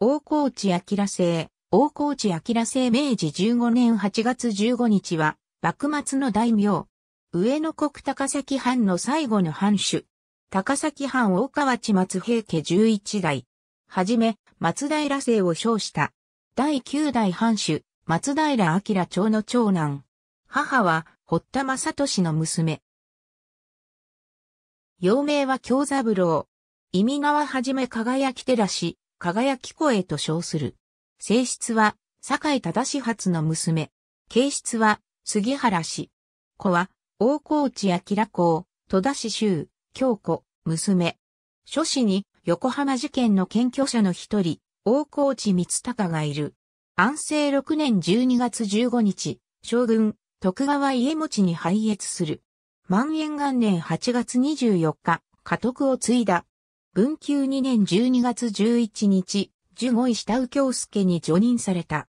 大河内明製、大河内明製明治15年8月15日は、幕末の大名。上野国高崎藩の最後の藩主。高崎藩大河内松平家11代。はじめ、松平姓を称した。第9代藩主、松平明町の長男。母は、堀田正俊の娘。幼名は京三郎。意味川はじめ輝き照らし、輝き声と称する。性質は、坂井忠始発の娘。形質は、杉原氏。子は、大河内明子、戸田氏周、京子、娘。諸子に、横浜事件の検挙者の一人、大河内光隆がいる。安政6年12月15日、将軍、徳川家持に拝謁する。万延元年8月24日、家督を継いだ文久2年12月11日、従五位下右京介に除任された。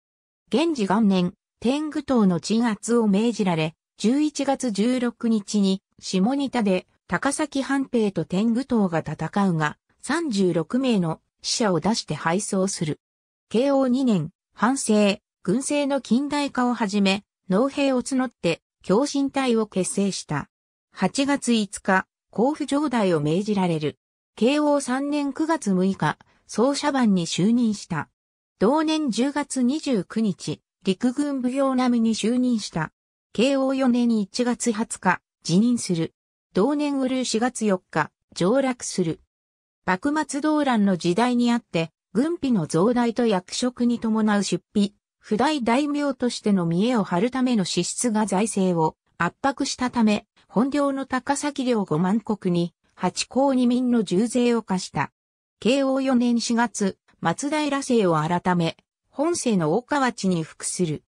現治元年、天狗党の鎮圧を命じられ、11月16日に下仁田で高崎藩兵と天狗党が戦うが、36名の死者を出して敗走する。慶応2年、反政、軍政の近代化をはじめ、農兵を募って、共進隊を結成した。8月5日、甲府城代を命じられる。慶応3年9月6日、総社番に就任した。同年10月29日、陸軍奉行並みに就任した。慶応4年1月20日、辞任する。同年うる4月4日、上落する。幕末動乱の時代にあって、軍費の増大と役職に伴う出費、不代大名としての見栄を張るための支出が財政を圧迫したため、本領の高崎領5万国に八甲二民の重税を課した。慶応四年四月、松平姓を改め、本姓の大河内に服する。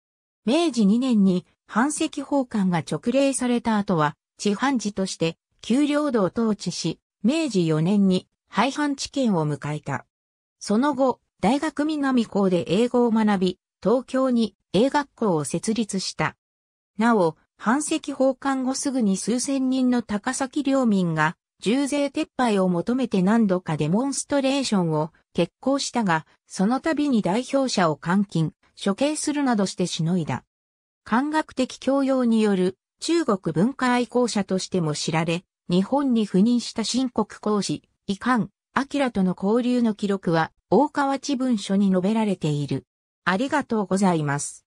明治二年に、藩籍奉還が直令された後は、地藩寺として、給料土を統治し、明治四年に、廃藩置県を迎えた。その後、大学南校で英語を学び、東京に英学校を設立した。なお、藩籍奉還後すぐに数千人の高崎領民が重税撤廃を求めて何度かデモンストレーションを決行したが、その度に代表者を監禁、処刑するなどしてしのいだ。感覚的教養による中国文化愛好者としても知られ、日本に赴任した新国公使、遺憾、明との交流の記録は、大河内文書に述べられている。ありがとうございます。